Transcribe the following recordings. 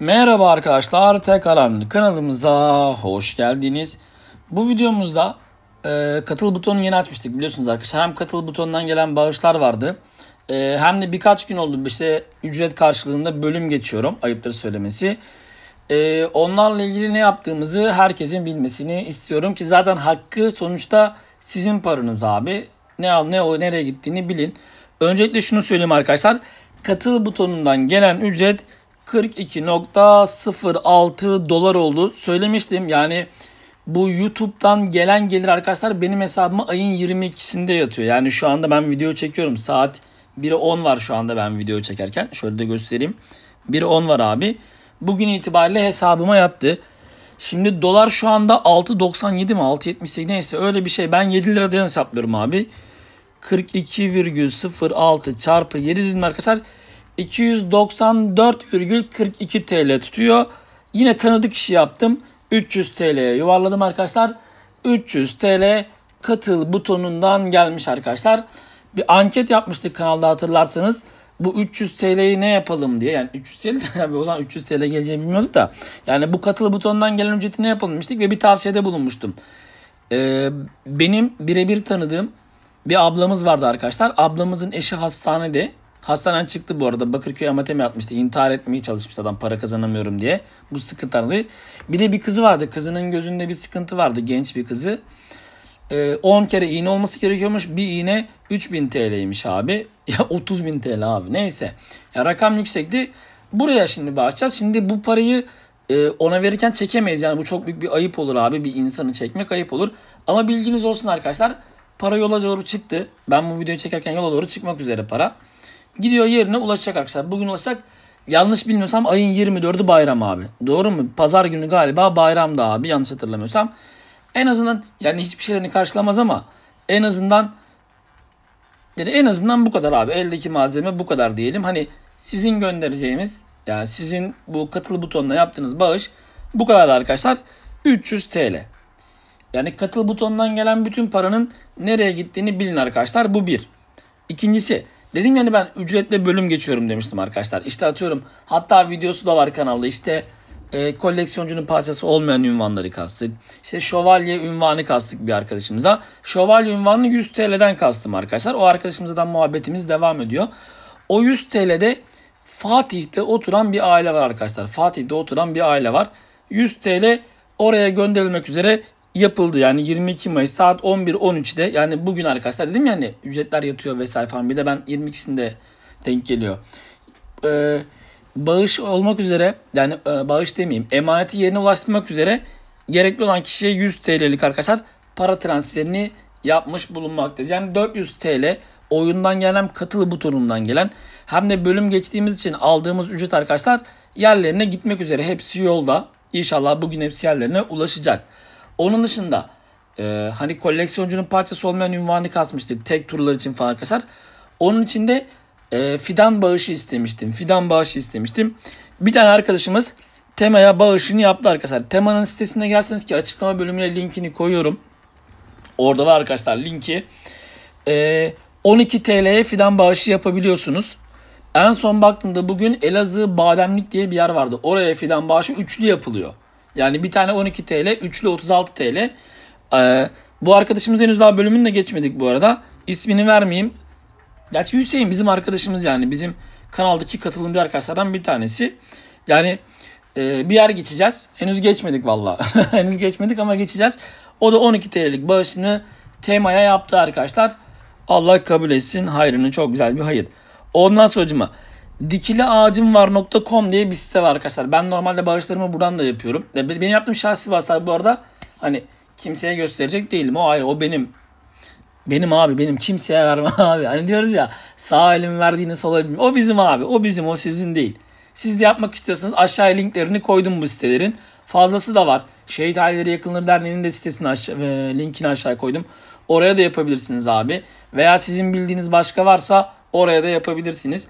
Merhaba arkadaşlar tekrardan kanalımıza hoş geldiniz. Bu videomuzda e, katıl butonunu yeni açmıştık biliyorsunuz arkadaşlar. Hem katıl butonundan gelen bağışlar vardı. E, hem de birkaç gün oldu işte ücret karşılığında bölüm geçiyorum ayıptır söylemesi. E, onlarla ilgili ne yaptığımızı herkesin bilmesini istiyorum ki zaten hakkı sonuçta sizin paranız abi. Ne al ne o nereye gittiğini bilin. Öncelikle şunu söyleyeyim arkadaşlar. Katıl butonundan gelen ücret 42.06 dolar oldu. Söylemiştim yani bu YouTube'dan gelen gelir arkadaşlar benim hesabıma ayın 22'sinde yatıyor. Yani şu anda ben video çekiyorum. Saat 1'e 10 var şu anda ben video çekerken. Şöyle de göstereyim. 1'e 10 var abi. Bugün itibariyle hesabıma yattı. Şimdi dolar şu anda 6.97 mi 6.78 neyse öyle bir şey. Ben 7 liradan hesaplıyorum abi. 42,06 çarpı 7 dedim arkadaşlar. 294,42 TL tutuyor. Yine tanıdık işi yaptım. 300 TL'ye yuvarladım arkadaşlar. 300 TL katıl butonundan gelmiş arkadaşlar. Bir anket yapmıştık kanalda hatırlarsanız. Bu 300 TL'yi ne yapalım diye. Yani 300 TL tabii o zaman 300 TL geleceğini bilmiyorduk da. Yani bu katıl butonundan gelen ücreti ne yapalımmıştık ve bir tavsiyede bulunmuştum. Ee, benim birebir tanıdığım bir ablamız vardı arkadaşlar. Ablamızın eşi hastanede. Hastaneden çıktı bu arada. Bakırköy amatemi atmıştı. İntihar etmeye çalışmış adam para kazanamıyorum diye. Bu sıkıntı dolayı. Bir de bir kızı vardı. Kızının gözünde bir sıkıntı vardı. Genç bir kızı. 10 ee, kere iğne olması gerekiyormuş. Bir iğne 3000 TL'ymiş abi. Ya 30 bin TL abi. Neyse. Ya rakam yüksekti. Buraya şimdi bağışlayacağız. Şimdi bu parayı e, ona verirken çekemeyiz. Yani bu çok büyük bir ayıp olur abi. Bir insanı çekmek ayıp olur. Ama bilginiz olsun arkadaşlar. Para yola doğru çıktı. Ben bu videoyu çekerken yola doğru çıkmak üzere para. Gidiyor yerine ulaşacak arkadaşlar. Bugün ulaşacak. Yanlış bilmiyorsam ayın 24'ü bayram abi. Doğru mu? Pazar günü galiba bayramdı abi yanlış hatırlamıyorsam. En azından yani hiçbir şeylerini karşılamaz ama en azından yani en azından bu kadar abi. Eldeki malzeme bu kadar diyelim. Hani sizin göndereceğimiz yani sizin bu katıl butonuna yaptığınız bağış bu kadar arkadaşlar. 300 TL. Yani katıl butondan gelen bütün paranın nereye gittiğini bilin arkadaşlar. Bu bir. İkincisi Dedim yani ben ücretle bölüm geçiyorum demiştim arkadaşlar. İşte atıyorum hatta videosu da var kanalda işte e, koleksiyoncunun parçası olmayan ünvanları kastık. İşte şövalye ünvanı kastık bir arkadaşımıza. Şövalye ünvanını 100 TL'den kastım arkadaşlar. O arkadaşımızdan muhabbetimiz devam ediyor. O 100 TL'de Fatih'te oturan bir aile var arkadaşlar. Fatih'te oturan bir aile var. 100 TL oraya gönderilmek üzere yapıldı. Yani 22 Mayıs saat 11.13'de yani bugün arkadaşlar dedim ya hani ücretler yatıyor vesaire falan. Bir de ben 22'sinde denk geliyor. Ee, bağış olmak üzere yani e, bağış demeyeyim emaneti yerine ulaştırmak üzere gerekli olan kişiye 100 TL'lik arkadaşlar para transferini yapmış bulunmaktayız. Yani 400 TL oyundan gelen katılı bu butonundan gelen hem de bölüm geçtiğimiz için aldığımız ücret arkadaşlar yerlerine gitmek üzere. Hepsi yolda. İnşallah bugün hepsi yerlerine ulaşacak. Onun dışında e, hani koleksiyoncunun parçası olmayan ünvanı kasmıştık tek turlar için falan arkadaşlar. Onun için de e, fidan bağışı istemiştim. Fidan bağışı istemiştim. Bir tane arkadaşımız temaya bağışını yaptı arkadaşlar. Temanın sitesine gelseniz ki açıklama bölümüne linkini koyuyorum. Orada var arkadaşlar linki. E, 12 TL'ye fidan bağışı yapabiliyorsunuz. En son baktığımda bugün Elazığ Bademlik diye bir yer vardı. Oraya fidan bağışı üçlü yapılıyor. Yani bir tane 12 TL, üçlü 36 TL. Ee, bu arkadaşımız henüz daha bölümünü de geçmedik bu arada. İsmini vermeyeyim. Gerçi Hüseyin bizim arkadaşımız yani bizim kanaldaki katılımcı arkadaşlardan bir tanesi. Yani e, bir yer geçeceğiz. Henüz geçmedik valla. henüz geçmedik ama geçeceğiz. O da 12 TL'lik bağışını temaya yaptı arkadaşlar. Allah kabul etsin. Hayrını çok güzel bir hayır. Ondan sonra dikili diye bir site var arkadaşlar. Ben normalde bağışlarımı buradan da yapıyorum. Benim yaptığım şahsi bağışlar bu arada hani kimseye gösterecek değilim. O ayrı o benim. Benim abi benim kimseye verme abi. Hani diyoruz ya sağ elim verdiğini sol elin. O bizim abi o bizim o sizin değil. Siz de yapmak istiyorsanız aşağıya linklerini koydum bu sitelerin. Fazlası da var. Şehit Aileleri Yakınları Derneği'nin de sitesini aşağı, e, linkini aşağıya koydum. Oraya da yapabilirsiniz abi. Veya sizin bildiğiniz başka varsa Oraya da yapabilirsiniz.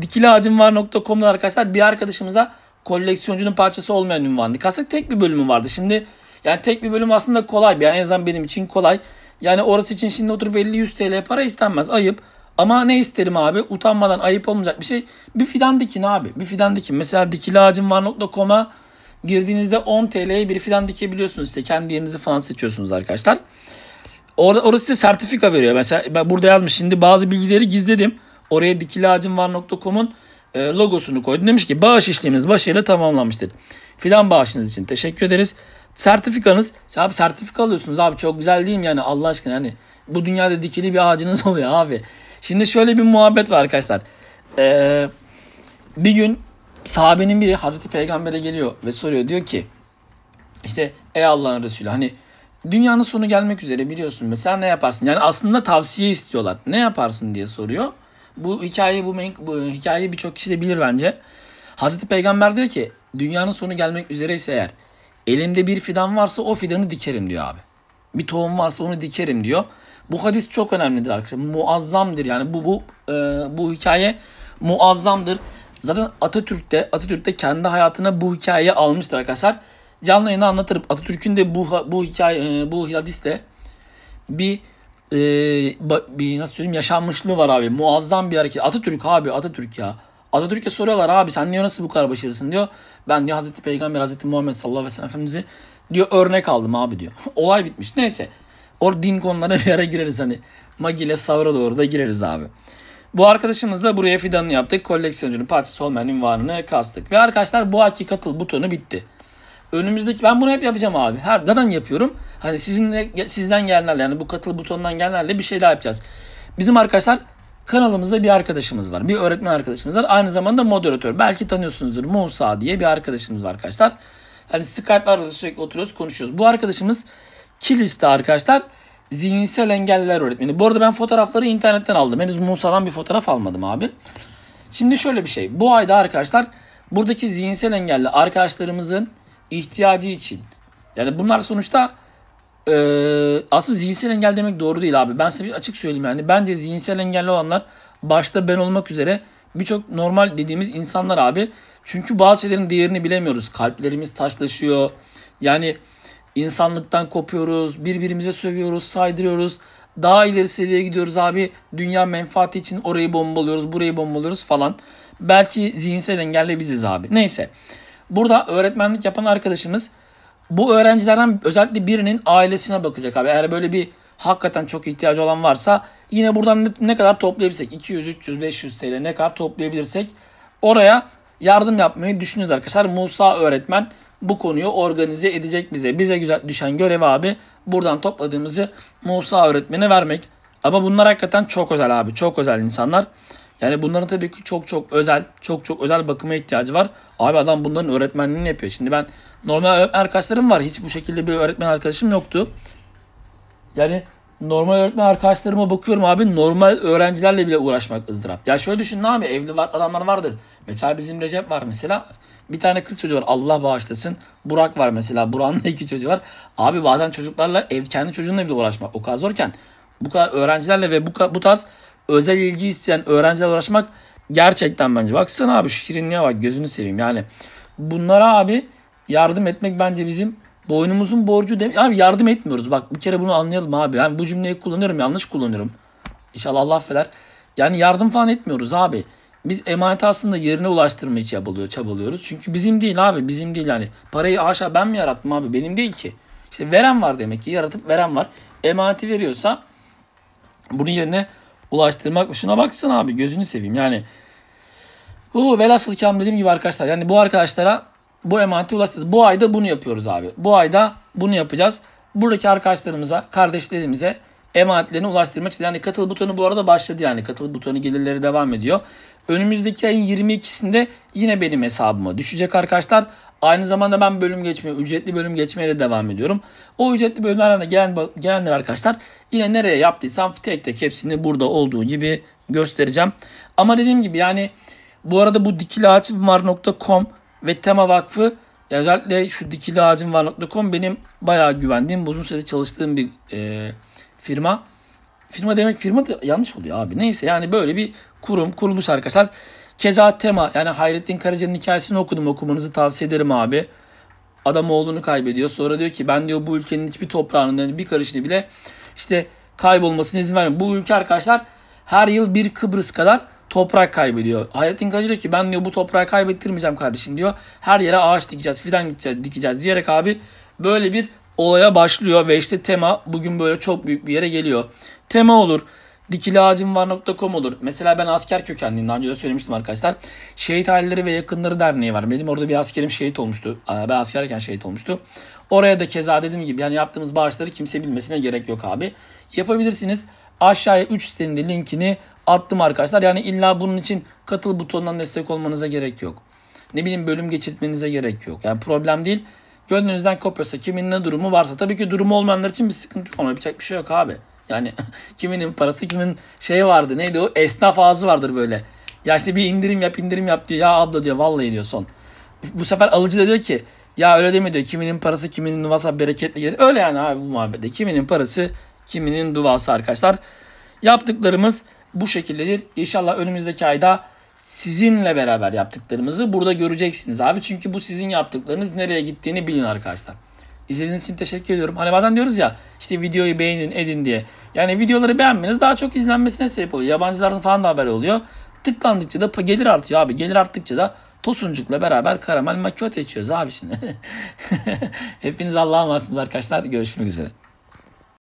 Dikileacımvar.com'dan arkadaşlar bir arkadaşımıza koleksiyoncunun parçası olmayan ünvanını kasık tek bir bölümü vardı. Şimdi yani tek bir bölüm aslında kolay. Yani en azından benim için kolay. Yani orası için şimdi oturup 50-100 TL para istenmez. Ayıp. Ama ne isterim abi? Utanmadan ayıp olmayacak bir şey. Bir fidan dikin abi. Bir fidan dikin. Mesela dikilacımvar.com'a girdiğinizde 10 TL'ye bir fidan dikebiliyorsunuz. İşte kendi yerinizi falan seçiyorsunuz arkadaşlar. Or orası size sertifika veriyor. Mesela ben burada yazmış şimdi bazı bilgileri gizledim. Oraya dikiliacimvar.com'un e, logosunu koydum. Demiş ki bağış işleminiz başarıyla tamamlanmıştır. Filan bağışınız için teşekkür ederiz. Sertifikanız, abi sertifika alıyorsunuz abi çok güzel değil mi yani Allah aşkına hani bu dünyada dikili bir ağacınız oluyor abi. Şimdi şöyle bir muhabbet var arkadaşlar. Ee, bir gün sahabenin biri Hazreti Peygamber'e geliyor ve soruyor diyor ki işte ey Allah'ın Resulü hani dünyanın sonu gelmek üzere biliyorsun mesela ne yaparsın? Yani aslında tavsiye istiyorlar. Ne yaparsın diye soruyor. Bu hikayeyi bu, bu hikayeyi birçok kişi de bilir bence. Hazreti Peygamber diyor ki dünyanın sonu gelmek üzereyse eğer elimde bir fidan varsa o fidanı dikerim diyor abi. Bir tohum varsa onu dikerim diyor. Bu hadis çok önemlidir arkadaşlar. Muazzamdır yani bu bu e, bu hikaye muazzamdır. Zaten Atatürk de Atatürk de kendi hayatına bu hikayeyi almıştır arkadaşlar canlı yayını anlatırım. Atatürk'ün de bu bu hikaye e, bu hadiste bir e, bir nasıl söyleyeyim yaşanmışlığı var abi. Muazzam bir hareket. Atatürk abi Atatürk ya. Atatürk'e soruyorlar abi sen niye nasıl bu kadar başarısın diyor. Ben diyor Hazreti Peygamber Hazreti Muhammed sallallahu aleyhi ve sellem Efendimiz'i diyor örnek aldım abi diyor. Olay bitmiş. Neyse. O din konularına bir ara gireriz hani. Magi ile Savra doğru da gireriz abi. Bu arkadaşımız da buraya fidanını yaptık. koleksiyoncunun partisi olmayan ünvanını kastık. Ve arkadaşlar bu hakikatıl butonu bitti önümüzdeki ben bunu hep yapacağım abi. Her neden yapıyorum? Hani sizinle sizden gelenlerle yani bu katıl butonundan gelenlerle bir şey daha yapacağız. Bizim arkadaşlar kanalımızda bir arkadaşımız var. Bir öğretmen arkadaşımız var. Aynı zamanda moderatör. Belki tanıyorsunuzdur. Musa diye bir arkadaşımız var arkadaşlar. Hani Skype'larda sürekli oturuyoruz, konuşuyoruz. Bu arkadaşımız Kilis'te arkadaşlar zihinsel engelliler öğretmeni. Bu arada ben fotoğrafları internetten aldım. Henüz Musa'dan bir fotoğraf almadım abi. Şimdi şöyle bir şey. Bu ayda arkadaşlar buradaki zihinsel engelli arkadaşlarımızın ihtiyacı için. Yani bunlar sonuçta e, aslında zihinsel engel demek doğru değil abi. Ben size açık söyleyeyim yani. Bence zihinsel engelli olanlar başta ben olmak üzere birçok normal dediğimiz insanlar abi. Çünkü bazı şeylerin değerini bilemiyoruz. Kalplerimiz taşlaşıyor. Yani insanlıktan kopuyoruz. Birbirimize sövüyoruz, saydırıyoruz. Daha ileri seviyeye gidiyoruz abi. Dünya menfaati için orayı bombalıyoruz, burayı bombalıyoruz falan. Belki zihinsel engelli biziz abi. Neyse. Burada öğretmenlik yapan arkadaşımız bu öğrencilerden özellikle birinin ailesine bakacak abi. Eğer böyle bir hakikaten çok ihtiyacı olan varsa yine buradan ne, ne kadar toplayabilirsek 200, 300, 500 TL ne kadar toplayabilirsek oraya yardım yapmayı düşünüyoruz arkadaşlar. Musa öğretmen bu konuyu organize edecek bize. Bize güzel düşen görev abi buradan topladığımızı Musa öğretmene vermek. Ama bunlar hakikaten çok özel abi. Çok özel insanlar. Yani bunların tabii ki çok çok özel, çok çok özel bakıma ihtiyacı var. Abi adam bunların öğretmenliğini yapıyor. Şimdi ben normal öğretmen arkadaşlarım var. Hiç bu şekilde bir öğretmen arkadaşım yoktu. Yani normal öğretmen arkadaşlarıma bakıyorum abi normal öğrencilerle bile uğraşmak ızdırap. Ya şöyle düşün ne abi evli var, adamlar vardır. Mesela bizim Recep var mesela. Bir tane kız çocuğu var Allah bağışlasın. Burak var mesela. Burak'ın da iki çocuğu var. Abi bazen çocuklarla ev kendi çocuğunla bile uğraşmak o kadar zorken bu kadar öğrencilerle ve bu, bu tarz özel ilgi isteyen öğrencilerle uğraşmak gerçekten bence. Baksana abi şu şirinliğe bak gözünü seveyim yani. Bunlara abi yardım etmek bence bizim boynumuzun borcu değil. Abi yardım etmiyoruz bak bir kere bunu anlayalım abi. Yani bu cümleyi kullanıyorum yanlış kullanıyorum. İnşallah Allah affeder. Yani yardım falan etmiyoruz abi. Biz emaneti aslında yerine ulaştırmaya çabalıyor, çabalıyoruz. Çünkü bizim değil abi bizim değil yani. Parayı haşa ben mi yarattım abi benim değil ki. İşte veren var demek ki yaratıp veren var. Emaneti veriyorsa bunun yerine ulaştırmak. Şuna baksana abi gözünü seveyim. Yani bu velhasıl kelam dediğim gibi arkadaşlar. Yani bu arkadaşlara bu emaneti ulaştıracağız. Bu ayda bunu yapıyoruz abi. Bu ayda bunu yapacağız. Buradaki arkadaşlarımıza, kardeşlerimize emaatlerine ulaştırmak için. Yani katıl butonu bu arada başladı yani katıl butonu gelirleri devam ediyor. Önümüzdeki ayın 22'sinde yine benim hesabıma düşecek arkadaşlar. Aynı zamanda ben bölüm geçmeye, ücretli bölüm geçmeye de devam ediyorum. O ücretli bölümlerden de gelen, gelenler arkadaşlar yine nereye yaptıysam tek tek hepsini burada olduğu gibi göstereceğim. Ama dediğim gibi yani bu arada bu dikili ağacım var.com ve tema vakfı özellikle şu dikili ağacım var.com benim bayağı güvendiğim, uzun süre çalıştığım bir e, firma firma demek firma da yanlış oluyor abi. Neyse yani böyle bir kurum kurulmuş arkadaşlar. Keza tema yani Hayrettin Karaca'nın hikayesini okudum okumanızı tavsiye ederim abi. Adam oğlunu kaybediyor. Sonra diyor ki ben diyor bu ülkenin hiçbir toprağının bir karışını bile işte kaybolmasını izin vermiyorum. Bu ülke arkadaşlar her yıl bir Kıbrıs kadar toprak kaybediyor. Hayrettin Kacı diyor ki ben diyor bu toprağı kaybettirmeyeceğim kardeşim diyor. Her yere ağaç dikeceğiz, fidan dikeceğiz, dikeceğiz diyerek abi böyle bir olaya başlıyor ve işte tema bugün böyle çok büyük bir yere geliyor. Tema olur. Dikili olur. Mesela ben asker kökenliyim. Daha önce de söylemiştim arkadaşlar. Şehit Aileleri ve Yakınları Derneği var. Benim orada bir askerim şehit olmuştu. Ben askerken şehit olmuştu. Oraya da keza dediğim gibi yani yaptığımız bağışları kimse bilmesine gerek yok abi. Yapabilirsiniz. Aşağıya 3 sitenin de linkini attım arkadaşlar. Yani illa bunun için katıl butonundan destek olmanıza gerek yok. Ne bileyim bölüm geçirtmenize gerek yok. Yani problem değil. Gönlünüzden kopuyorsa kimin ne durumu varsa tabii ki durumu olmayanlar için bir sıkıntı yok. Ona yapacak bir şey yok abi. Yani kiminin parası kimin şeyi vardı neydi o esnaf ağzı vardır böyle. Ya işte bir indirim yap indirim yap diyor. Ya abla diyor vallahi diyor son. Bu sefer alıcı da diyor ki ya öyle deme diyor. Kiminin parası kiminin duvası bereketli gelir. Öyle yani abi bu muhabbette. Kiminin parası kiminin duvası arkadaşlar. Yaptıklarımız bu şekildedir. İnşallah önümüzdeki ayda sizinle beraber yaptıklarımızı burada göreceksiniz abi. Çünkü bu sizin yaptıklarınız nereye gittiğini bilin arkadaşlar. İzlediğiniz için teşekkür ediyorum. Hani bazen diyoruz ya işte videoyu beğenin edin diye. Yani videoları beğenmeniz daha çok izlenmesine sebep oluyor. Yabancıların falan da haberi oluyor. Tıklandıkça da gelir artıyor abi. Gelir arttıkça da Tosuncuk'la beraber karamel macchiato içiyoruz abi şimdi. Hepiniz Allah'a emanetsiniz arkadaşlar. Görüşmek üzere.